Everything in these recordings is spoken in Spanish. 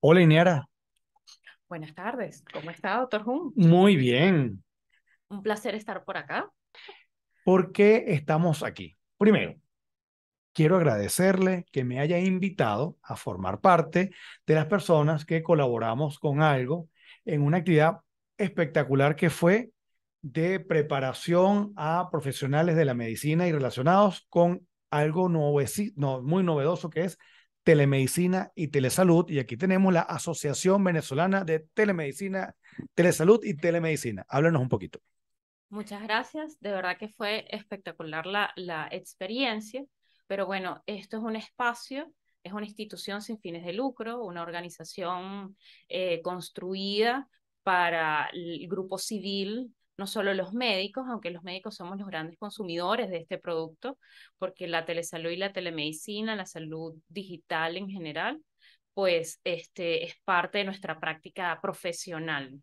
Hola Ineara. Buenas tardes. ¿Cómo está, doctor Hum? Muy bien. Un placer estar por acá. ¿Por qué estamos aquí? Primero, quiero agradecerle que me haya invitado a formar parte de las personas que colaboramos con algo en una actividad espectacular que fue de preparación a profesionales de la medicina y relacionados con algo no, muy novedoso que es telemedicina y telesalud. Y aquí tenemos la Asociación Venezolana de Telemedicina, Telesalud y Telemedicina. Háblanos un poquito. Muchas gracias. De verdad que fue espectacular la, la experiencia. Pero bueno, esto es un espacio es una institución sin fines de lucro, una organización eh, construida para el grupo civil no solo los médicos, aunque los médicos somos los grandes consumidores de este producto, porque la telesalud y la telemedicina, la salud digital en general, pues este, es parte de nuestra práctica profesional.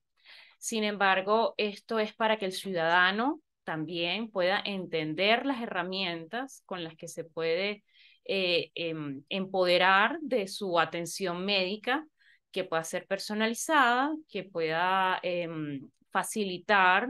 Sin embargo, esto es para que el ciudadano también pueda entender las herramientas con las que se puede eh, em, empoderar de su atención médica, que pueda ser personalizada, que pueda em, facilitar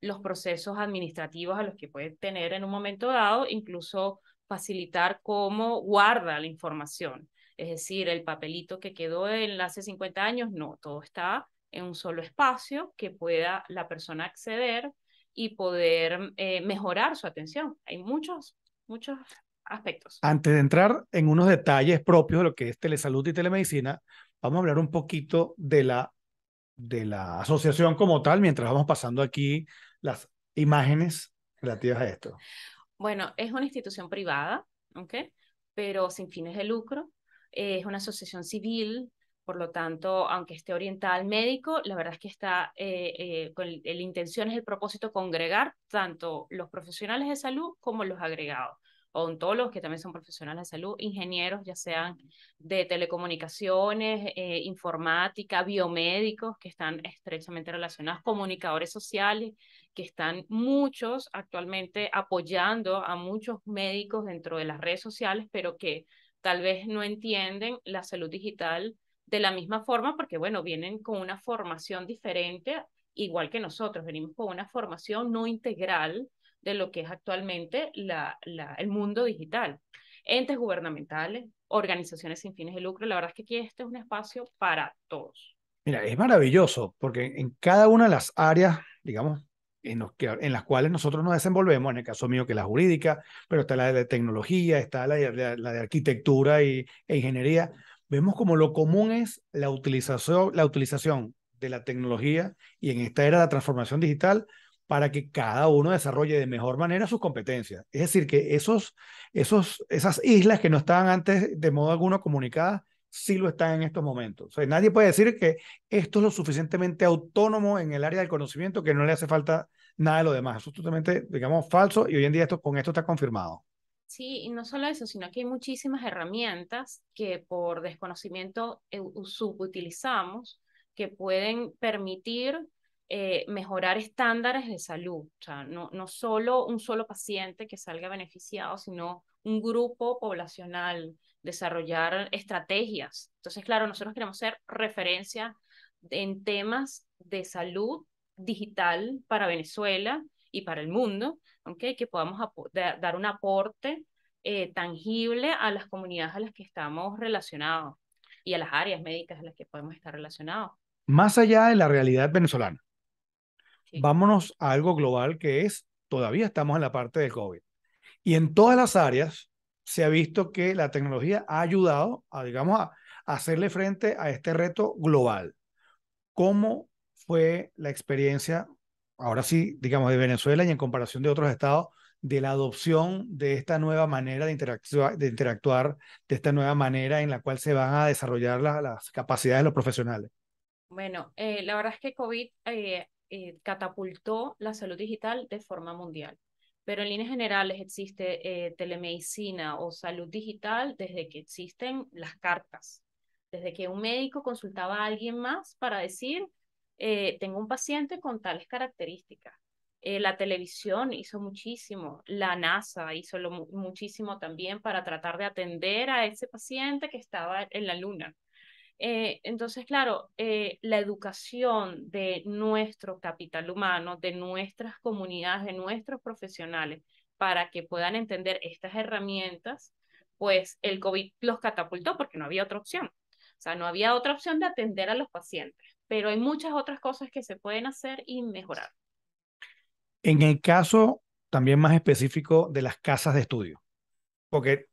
los procesos administrativos a los que puede tener en un momento dado, incluso facilitar cómo guarda la información. Es decir, el papelito que quedó en hace 50 años, no, todo está en un solo espacio que pueda la persona acceder y poder eh, mejorar su atención. Hay muchos, muchos aspectos. Antes de entrar en unos detalles propios de lo que es telesalud y telemedicina, vamos a hablar un poquito de la, de la asociación como tal mientras vamos pasando aquí las imágenes relativas a esto? Bueno, es una institución privada, ¿ok? Pero sin fines de lucro. Es una asociación civil, por lo tanto, aunque esté orientada al médico, la verdad es que está, eh, eh, con la intención es el propósito congregar tanto los profesionales de salud como los agregados odontólogos, que también son profesionales de salud, ingenieros, ya sean de telecomunicaciones, eh, informática, biomédicos, que están estrechamente relacionados, comunicadores sociales, que están muchos actualmente apoyando a muchos médicos dentro de las redes sociales, pero que tal vez no entienden la salud digital de la misma forma, porque bueno, vienen con una formación diferente, igual que nosotros, venimos con una formación no integral de lo que es actualmente el mundo digital. Entes gubernamentales, organizaciones sin fines de lucro, la verdad es que aquí este es un espacio para todos. Mira, es maravilloso porque en cada una de las áreas, digamos, en, las cuales nosotros nos desenvolvemos, en el caso mío que la jurídica, pero está la de tecnología, está la, de, arquitectura e ingeniería, vemos como lo común es la utilización, la utilización de la tecnología y en esta era de la transformación digital, para que cada uno desarrolle de mejor manera sus competencias. Es decir, que esos, esos, esas islas que no estaban antes de modo alguno comunicadas, sí lo están en estos momentos. O sea, nadie puede decir que esto es lo suficientemente autónomo en el área del conocimiento que no le hace falta nada de lo demás. Eso es totalmente, digamos, falso y hoy en día esto, con esto está confirmado. Sí, y no solo eso, sino que hay muchísimas herramientas que por desconocimiento eh, subutilizamos que pueden permitir eh, mejorar estándares de salud. O sea, no, no solo un solo paciente que salga beneficiado, sino un grupo poblacional, desarrollar estrategias. Entonces, claro, nosotros queremos ser referencia en temas de salud digital para Venezuela y para el mundo, ¿okay? que podamos dar un aporte eh, tangible a las comunidades a las que estamos relacionados y a las áreas médicas a las que podemos estar relacionados. Más allá de la realidad venezolana, Vámonos a algo global que es, todavía estamos en la parte del COVID. Y en todas las áreas se ha visto que la tecnología ha ayudado a, digamos, a, hacerle frente a este reto global. ¿Cómo fue la experiencia, ahora sí, digamos, de Venezuela y en comparación de otros estados, de la adopción de esta nueva manera de, de interactuar, de esta nueva manera en la cual se van a desarrollar las capacidades de los profesionales? Bueno, eh, la verdad es que COVID eh, eh, catapultó la salud digital de forma mundial. Pero en líneas generales existe eh, telemedicina o salud digital desde que existen las cartas, desde que un médico consultaba a alguien más para decir, eh, tengo un paciente con tales características. la televisión hizo muchísimo, la NASA hizo muchísimo también para tratar de atender a ese paciente que estaba en la luna. Eh, entonces, claro, eh, la educación de nuestro capital humano, de nuestras comunidades, de nuestros profesionales, para que puedan entender estas herramientas, pues el COVID los catapultó porque no había otra opción. O sea, no había otra opción de atender a los pacientes, pero hay muchas otras cosas que se pueden hacer y mejorar. En el caso también más específico de las casas de estudio, porque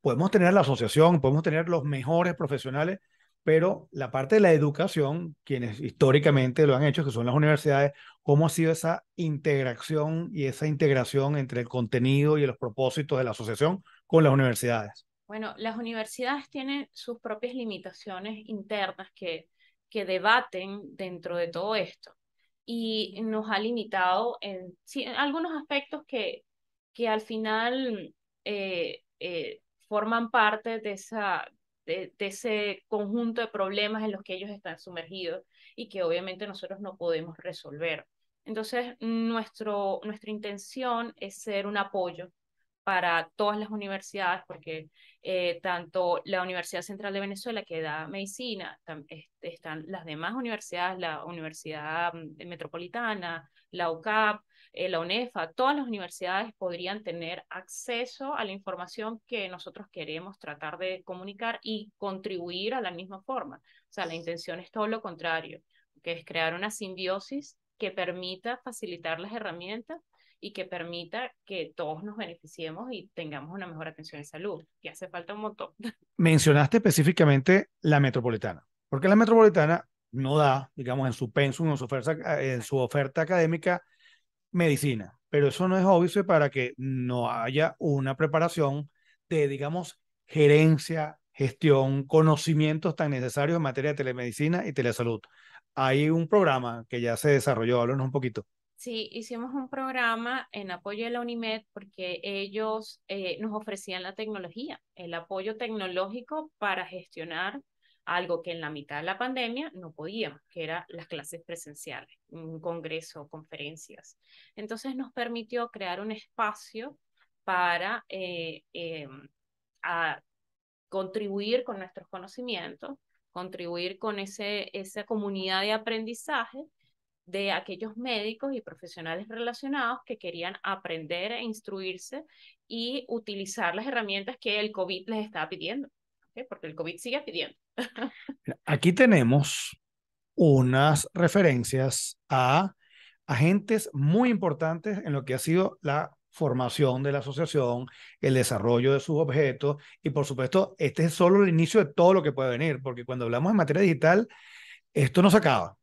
podemos tener la asociación, podemos tener los mejores profesionales, pero la parte de la educación, quienes históricamente lo han hecho, que son las universidades, ¿cómo ha sido esa integración y esa integración entre el contenido y los propósitos de la asociación con las universidades? Bueno, las universidades tienen sus propias limitaciones internas que, que debaten dentro de todo esto y nos ha limitado en, algunos aspectos que, que al final eh, eh, forman parte de esa, de, ese conjunto de problemas en los que ellos están sumergidos y que obviamente nosotros no podemos resolver. Entonces, nuestro, nuestra intención es ser un apoyo para todas las universidades, porque eh, tanto la Universidad Central de Venezuela, que da medicina, están las demás universidades, la Universidad mm, Metropolitana, la UCAP, eh, la UNEFA, todas las universidades podrían tener acceso a la información que nosotros queremos tratar de comunicar y contribuir a la misma forma. O sea, la intención es todo lo contrario, que es crear una simbiosis que permita facilitar las herramientas y que permita que todos nos beneficiemos y tengamos una mejor atención de salud, que hace falta un montón. Mencionaste específicamente la metropolitana, porque la metropolitana no da, digamos, en su pensum, su oferta, eh, en su oferta académica, medicina, pero eso no es obvio para que no haya una preparación de, digamos, gerencia, gestión, conocimientos tan necesarios en materia de telemedicina y telesalud. Hay un programa que ya se desarrolló, háblanos un poquito. Sí, hicimos un programa en apoyo de la UNIMED porque ellos eh, nos ofrecían la tecnología, el apoyo tecnológico para gestionar algo que en la mitad de la pandemia no podíamos, que eran las clases presenciales, un congreso, conferencias. Entonces nos permitió crear un espacio para eh, eh, contribuir con nuestros conocimientos, contribuir con ese, esa comunidad de aprendizaje de aquellos médicos y profesionales relacionados que querían aprender e instruirse y utilizar las herramientas que el COVID les estaba pidiendo, porque el COVID sigue pidiendo. Aquí tenemos unas referencias a agentes muy importantes en lo que ha sido la formación de la asociación, el desarrollo de sus objetos y por supuesto este es solo el inicio de todo lo que puede venir, porque cuando hablamos en materia digital, esto no se acaba.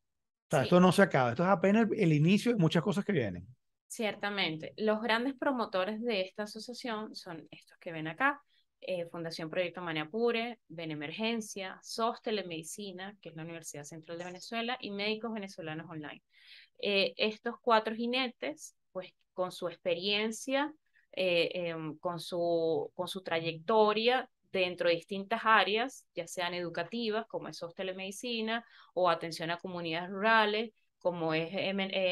Esto no se acaba, esto es apenas el inicio de muchas cosas que vienen. Ciertamente, los grandes promotores de esta asociación son estos que ven acá, eh, Fundación Proyecto Maniapure, Benemergencia, SOS Telemedicina, que es la Universidad Central de Venezuela, y Médicos Venezolanos Online. Eh, estos cuatro jinetes, pues con su experiencia, eh, em, con, su, con su trayectoria dentro de distintas áreas, ya sean educativas, como es SOS Telemedicina, o atención a comunidades rurales, como es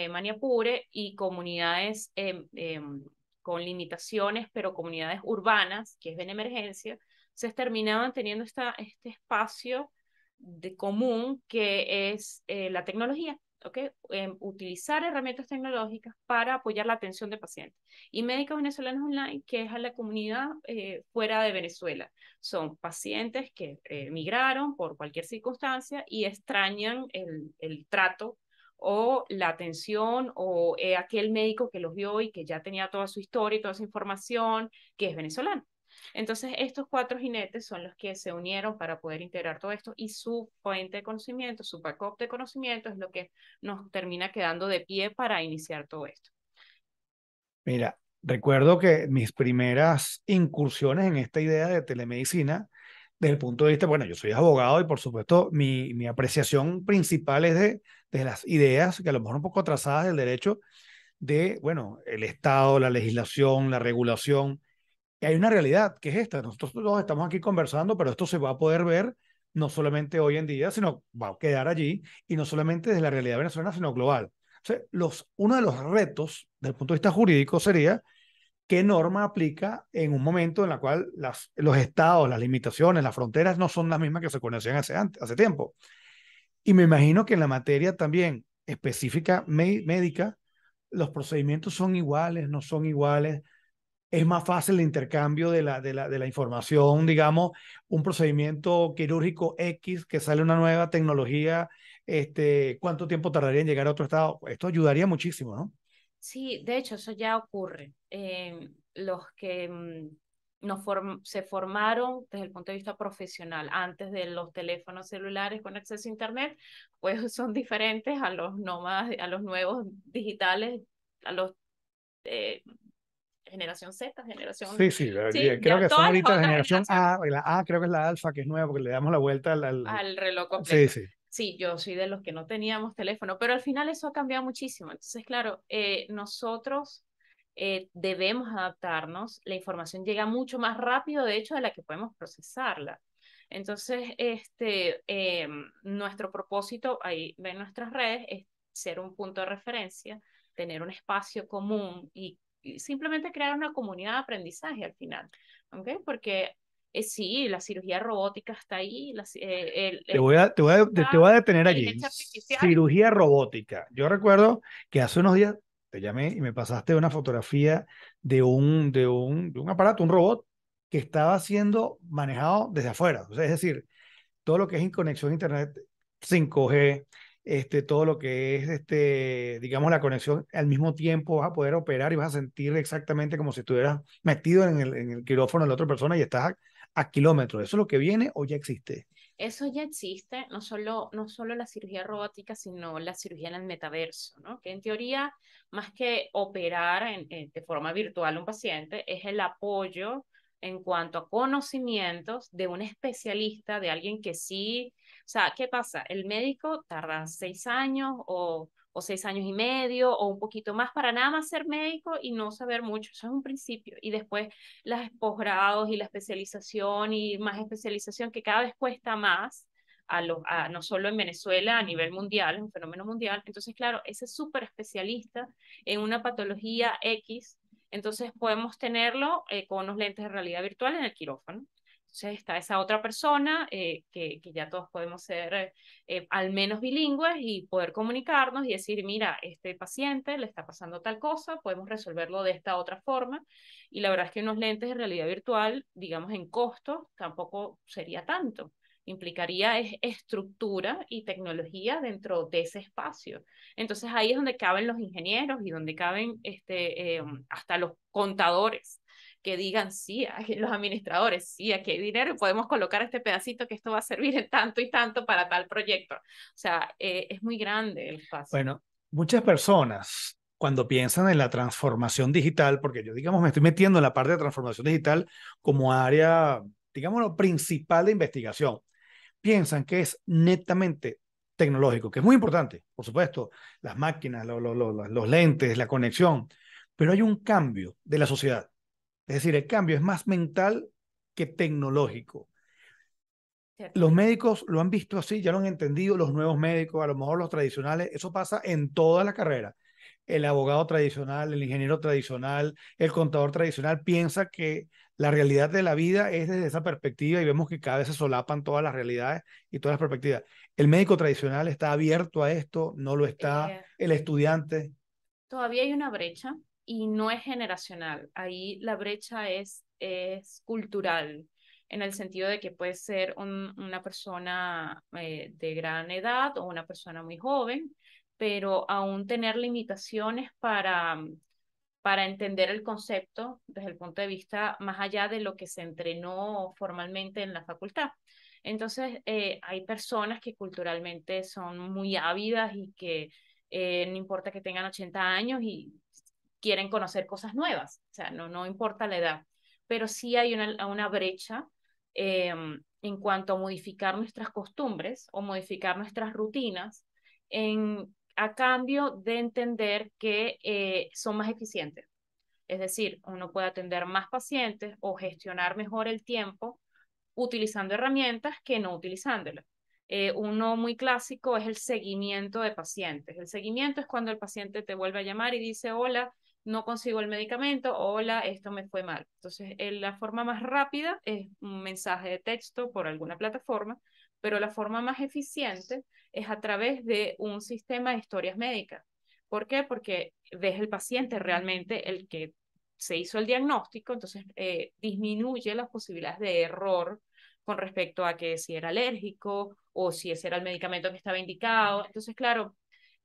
Maniapure, y comunidades em, em, con limitaciones, pero comunidades urbanas, que es en emergencia, se terminaban teniendo esta, este espacio de común que es eh, la tecnología, ¿ok? Em, utilizar herramientas tecnológicas para apoyar la atención de pacientes. Y Médicos Venezolanos Online, que es a la comunidad eh, fuera de Venezuela. Son pacientes que emigraron eh, por cualquier circunstancia y extrañan el, el trato o la atención o eh, aquel médico que los vio y que ya tenía toda su historia y toda su información, que es venezolano. Entonces, estos cuatro jinetes son los que se unieron para poder integrar todo esto y su fuente de conocimiento, su backup de conocimiento es lo que nos termina quedando de pie para iniciar todo esto. Mira, recuerdo que mis primeras incursiones en esta idea de telemedicina desde el punto de vista, bueno, yo soy abogado y por supuesto mi, apreciación principal es de, las ideas que a lo mejor un poco atrasadas del derecho de, bueno, el Estado, la legislación, la regulación. Y hay una realidad que es esta. Nosotros todos estamos aquí conversando, pero esto se va a poder ver no solamente hoy en día, sino va a quedar allí y no solamente desde la realidad venezolana, sino global. sea, los, uno de los retos desde el punto de vista jurídico sería qué norma aplica en un momento en la cual los estados, las limitaciones, las fronteras no son las mismas que se conocían hace, antes, hace tiempo. Y me imagino que en la materia también específica médica, los procedimientos son iguales, no son iguales. Es más fácil el intercambio de la, de la información, digamos, un procedimiento quirúrgico X que sale una nueva tecnología, este, cuánto tiempo tardaría en llegar a otro estado. Esto ayudaría muchísimo, ¿no? Sí, de hecho, eso ya ocurre. Eh, los que mm, se formaron desde el punto de vista profesional antes de los teléfonos celulares con acceso a Internet, pues son diferentes a los, nómadas, a los nuevos digitales, a los... Eh, generación Z, generación. Sí, sí, eh, sí eh, creo que son ahorita generación A, la A creo que es la alfa, que es nueva, porque le damos la vuelta al, al reloj completo. Sí, sí. Sí, yo soy de los que no teníamos teléfono, pero al final eso ha cambiado muchísimo. Entonces, claro, eh, nosotros eh, debemos adaptarnos. La información llega mucho más rápido, de hecho, de la que podemos procesarla. Entonces, este, eh, nuestro propósito ahí en nuestras redes es ser un punto de referencia, tener un espacio común y, simplemente crear una comunidad de aprendizaje al final, ¿okay? Porque eh, sí, la cirugía robótica está ahí. Eh, te, voy a, detener allí. Cirugía robótica. Yo recuerdo que hace unos días te llamé y me pasaste una fotografía de un, de un, de un aparato, un robot, que estaba siendo manejado desde afuera. O sea, es decir, todo lo que es en conexión a Internet 5G, este, todo lo que es, este, digamos, la conexión, al mismo tiempo vas a poder operar y vas a sentir exactamente como si estuvieras metido en el, en el quirófano de la otra persona y estás a kilómetros. ¿Eso es lo que viene o ya existe? Eso ya existe, no solo, no solo la cirugía robótica, sino la cirugía en el metaverso, ¿no? que en teoría, más que operar de forma virtual un paciente, es el apoyo en cuanto a conocimientos de un especialista, de alguien que sí, o sea, ¿qué pasa? El médico tarda seis años o o seis años y medio o un poquito más para nada más ser médico y no saber mucho. Eso es un principio. Y después las posgrados y la especialización y más especialización que cada vez cuesta más. A los, no solo en Venezuela, a nivel mundial, es un fenómeno mundial. Entonces, claro, ese súper especialista en una patología X, entonces podemos tenerlo eh, con los lentes de realidad virtual en el quirófano. Entonces está esa otra persona eh, que, que, ya todos podemos ser eh, al menos bilingües y poder comunicarnos y decir, mira, este paciente le está pasando tal cosa, podemos resolverlo de esta otra forma. Y la verdad es que unos lentes de realidad virtual, digamos en costo, tampoco sería tanto. Implicaría es estructura y tecnología dentro de ese espacio. Entonces ahí es donde caben los ingenieros y donde caben este, eh, hasta los contadores que digan, sí, a los administradores, sí, a hay dinero podemos colocar este pedacito que esto va a servir en tanto y tanto para tal proyecto. O sea, eh, es muy grande el paso. Bueno, muchas personas cuando piensan en la transformación digital, porque yo, digamos, me estoy metiendo en la parte de transformación digital como área, digamos, principal de investigación, piensan que es netamente tecnológico, que es muy importante, por supuesto, las máquinas, los lentes, la conexión, pero hay un cambio de la sociedad. Es decir, el cambio es más mental que tecnológico. Los médicos lo han visto así, ya lo han entendido, los nuevos médicos, a lo mejor los tradicionales, eso pasa en toda la carrera. El abogado tradicional, el ingeniero tradicional, el contador tradicional piensa que la realidad de la vida es desde esa perspectiva y vemos que cada vez se solapan todas las realidades y todas las perspectivas. El médico tradicional está abierto a esto, no lo está el estudiante. Todavía hay una brecha y no es generacional. Ahí la brecha es, es cultural, en el sentido de que puede ser un, una persona eh, de gran edad o una persona muy joven, pero aún tener limitaciones para, mm, para entender el concepto desde el punto de vista más allá de lo que se entrenó formalmente en la facultad. Entonces, eh, hay personas que culturalmente son muy ávidas y que eh, no importa que tengan 80 años y quieren conocer cosas nuevas, o sea, no, no importa la edad, pero sí hay una, una brecha em, en cuanto a modificar nuestras costumbres o modificar nuestras rutinas en, a cambio de entender que eh, son más eficientes. Es decir, uno puede atender más pacientes o gestionar mejor el tiempo utilizando herramientas que no utilizándolas. Eh, uno muy clásico es el seguimiento de pacientes. El seguimiento es cuando el paciente te vuelve a llamar y dice, hola, no consigo el medicamento, hola, esto me fue mal. Entonces, la forma más rápida es un mensaje de texto por alguna plataforma, pero la forma más eficiente es a través de un sistema de historias médicas. ¿Por qué? Porque es el paciente realmente el que se hizo el diagnóstico, entonces eh, disminuye las posibilidades de error con respecto a que si era alérgico o si ese era el medicamento que estaba indicado. Entonces, claro,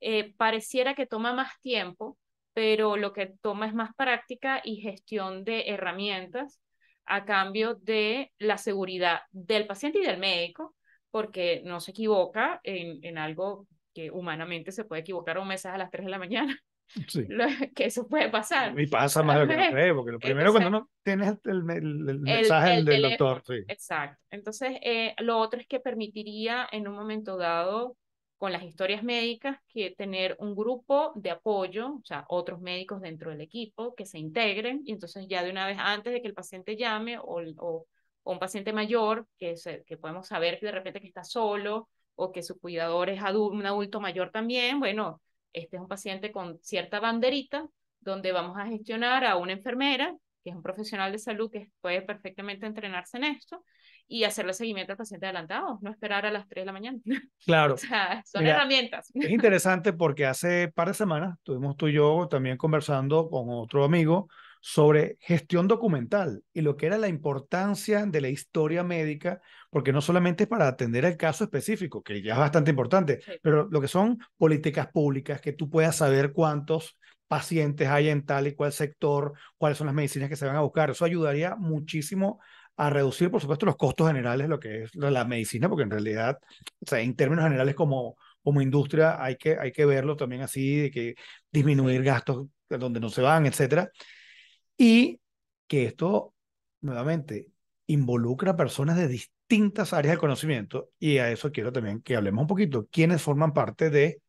eh, pareciera que toma más tiempo, pero lo que toma es más práctica y gestión de herramientas a cambio de la seguridad del paciente y del médico, porque no se equivoca en, en algo que humanamente se puede equivocar un mensaje a las 3 de la mañana. que eso puede pasar. Y pasa más de lo que crees, porque lo eh, primero cuando no tienes el, mensaje del doctor. Sí. Exacto. Entonces, eh, lo otro es que permitiría en un momento dado con las historias médicas que tener un grupo de apoyo, o sea, otros médicos dentro del equipo que se integren y entonces ya de una vez antes de que el paciente llame o, un paciente mayor que, podemos saber que de repente que está solo o que su cuidador es un adulto mayor también, bueno, este es un paciente con cierta banderita donde vamos a gestionar a una enfermera, que es un profesional de salud que puede perfectamente entrenarse en esto, y hacerle seguimiento al paciente adelantado, no esperar a las 3 de la mañana. Claro. o sea, son herramientas. es interesante porque hace par de semanas tuvimos tú y yo también conversando con otro amigo sobre gestión documental y lo que era la importancia de la historia médica, porque no solamente es para atender el caso específico, que ya es bastante importante, pero lo que son políticas públicas, que tú puedas saber cuántos pacientes hay en tal y cual sector, cuáles son las medicinas que se van a buscar. Eso ayudaría muchísimo a reducir, por supuesto, los costos generales, lo que es la medicina, porque en realidad, o sea, en términos generales como, como industria hay que, hay que verlo también así, de que disminuir gastos donde no se van, etcétera. Y que esto, nuevamente, involucra a personas de distintas áreas de conocimiento y a eso quiero también que hablemos un poquito. ¿Quiénes forman parte de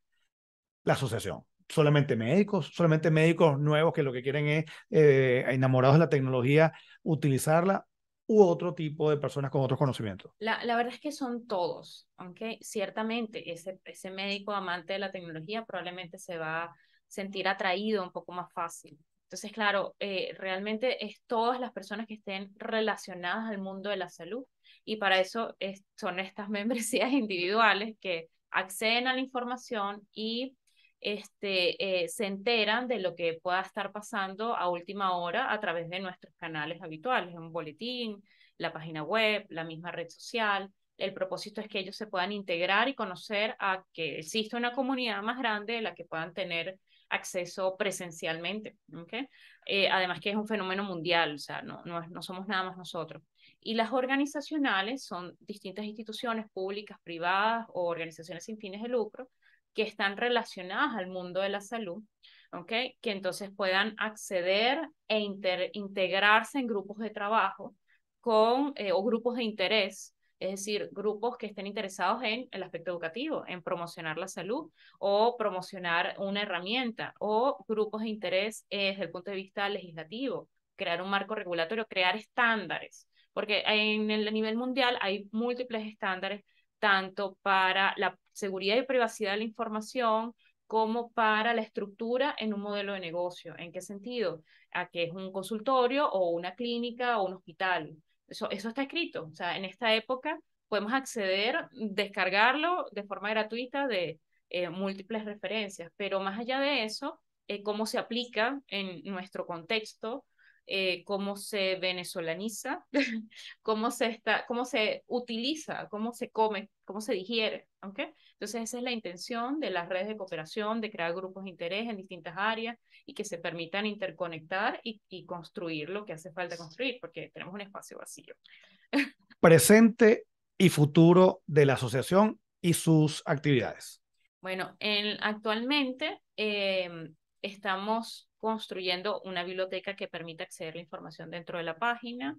la asociación? solamente médicos, solamente médicos nuevos que lo que quieren es, eh, enamorados de la tecnología, utilizarla u otro tipo de personas con otros conocimientos? La, verdad es que son todos, aunque ciertamente ese, ese médico amante de la tecnología probablemente se va a sentir atraído un poco más fácil. Entonces, claro, eh, realmente es todas las personas que estén relacionadas al mundo de la salud y para eso son estas membresías individuales que acceden a la información y este, eh, se enteran de lo que pueda estar pasando a última hora a través de nuestros canales habituales, un boletín, la página web, la misma red social. El propósito es que ellos se puedan integrar y conocer a que existe una comunidad más grande de la que puedan tener acceso presencialmente. ¿okay? Eh, además que es un fenómeno mundial, o sea, no somos nada más nosotros. Y las organizacionales son distintas instituciones públicas, privadas o organizaciones sin fines de lucro que están relacionadas al mundo de la salud, que entonces puedan acceder e integrarse en grupos de trabajo con, eh, o grupos de interés, es decir, grupos que estén interesados en el aspecto educativo, en promocionar la salud o promocionar una herramienta, o grupos de interés eh, desde el punto de vista legislativo, crear un marco regulatorio, crear estándares, porque en el nivel mundial hay múltiples estándares tanto para la seguridad y privacidad de la información como para la estructura en un modelo de negocio. ¿En qué sentido? A que es un consultorio o una clínica o un hospital. Eso, eso está escrito. O sea, en esta época podemos acceder, descargarlo de forma gratuita de eh, múltiples referencias, pero más allá de eso, eh, cómo se aplica en nuestro contexto eh, cómo se venezolaniza, cómo, se está, cómo se utiliza, cómo se come, cómo se digiere. ¿okay? Entonces esa es la intención de las redes de cooperación, de crear grupos de interés en distintas áreas y que se permitan interconectar y, construir lo que hace falta construir, porque tenemos un espacio vacío. Presente y futuro de la asociación y sus actividades. Bueno, en, actualmente em, estamos construyendo una biblioteca que permita acceder a la información dentro de la página.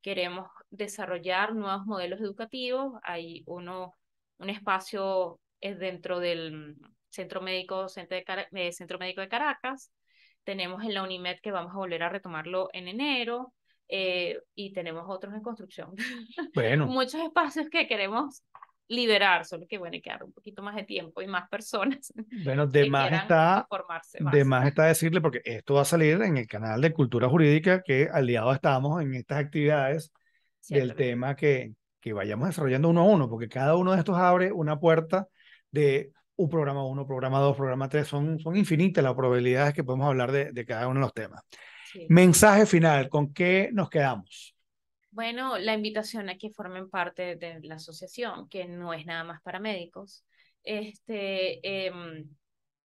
Queremos desarrollar nuevos modelos educativos. Hay uno, un espacio eh, dentro del Centro Médico, de eh, Centro Médico de Caracas. Tenemos en la UNIMED que vamos a volver a retomarlo en enero. Eh, y tenemos otros en construcción. Bueno. Muchos espacios que queremos liberar, solo que bueno, hay que dar un poquito más de tiempo y más personas. Bueno, de más está está decirle porque esto va a salir en el canal de Cultura Jurídica que aliado estamos en estas actividades del tema que que vayamos desarrollando uno a uno, porque cada uno de estos abre una puerta de un programa uno programa 2, programa 3, son, son infinitas las probabilidades que podemos hablar de, de cada uno de los temas. Mensaje final, ¿con qué nos quedamos? Bueno, la invitación a que formen parte de la asociación, que no es nada más para médicos. Este, em,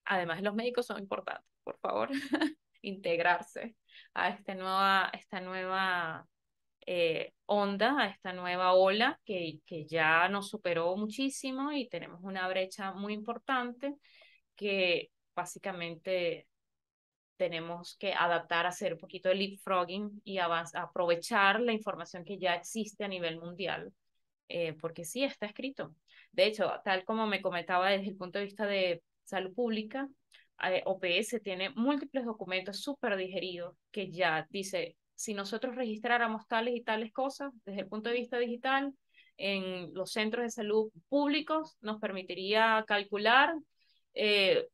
además, los médicos son importantes, por favor, integrarse a esta nueva, esta nueva eh, onda, a esta nueva ola que, que ya nos superó muchísimo y tenemos una brecha muy importante que básicamente tenemos que adaptar, a hacer un poquito de leapfrogging y aprovechar la información que ya existe a nivel mundial, eh, porque sí está escrito. De hecho, tal como me comentaba desde el punto de vista de salud pública, eh, OPS tiene múltiples documentos súper digeridos que ya dice, si nosotros registráramos tales y tales cosas desde el punto de vista digital, en los centros de salud públicos nos permitiría calcular eh,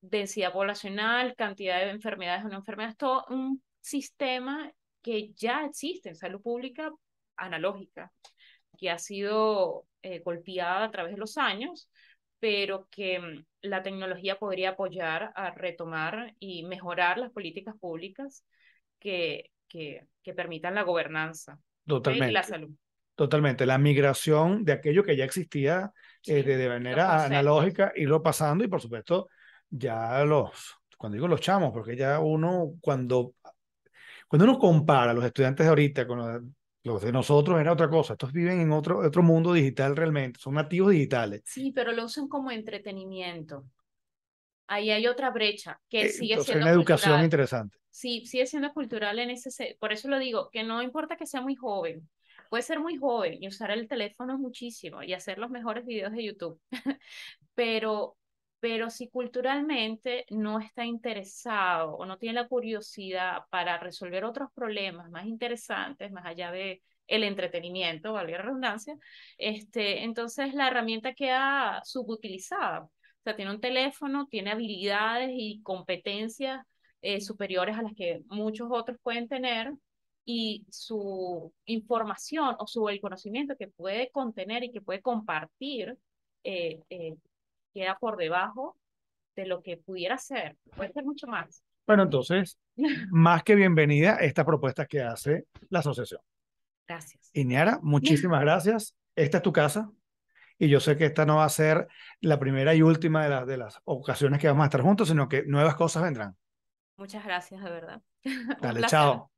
densidad poblacional, cantidad de enfermedades o no enfermedades, todo un sistema que ya existe en salud pública analógica, que ha sido eh, golpeada a través de los años, pero que mm, la tecnología podría apoyar a retomar y mejorar las políticas públicas que, que, que permitan la gobernanza Totalmente. y la salud. Totalmente, la migración de aquello que ya existía eh, de, de, manera analógica, irlo pasando y por supuesto ya los, cuando digo los chamos, porque ya uno, cuando, cuando uno compara a los estudiantes de ahorita con los, de nosotros era otra cosa, estos viven en otro, otro mundo digital realmente, son nativos digitales. Sí, pero lo usan como entretenimiento. Ahí hay otra brecha que eh, sigue siendo. Es una educación interesante. Sí, sigue siendo cultural en ese. Por eso lo digo, que no importa que sea muy joven, puede ser muy joven y usar el teléfono muchísimo y hacer los mejores videos de YouTube, pero pero si culturalmente no está interesado o no tiene la curiosidad para resolver otros problemas más interesantes, más allá de el entretenimiento, valga la redundancia, este, entonces la herramienta queda subutilizada. O sea, tiene un teléfono, tiene habilidades y competencias eh, superiores a las que muchos otros pueden tener y su información o su el conocimiento que puede contener y que puede compartir eh, eh, queda por debajo de lo que pudiera ser. Puede ser mucho más. Bueno, entonces, más que bienvenida esta propuesta que hace la asociación. Gracias. Ineara, muchísimas gracias. Esta es tu casa y yo sé que esta no va a ser la primera y última de, las de las ocasiones que vamos a estar juntos, sino que nuevas cosas vendrán. Muchas gracias, de verdad. Dale, chao.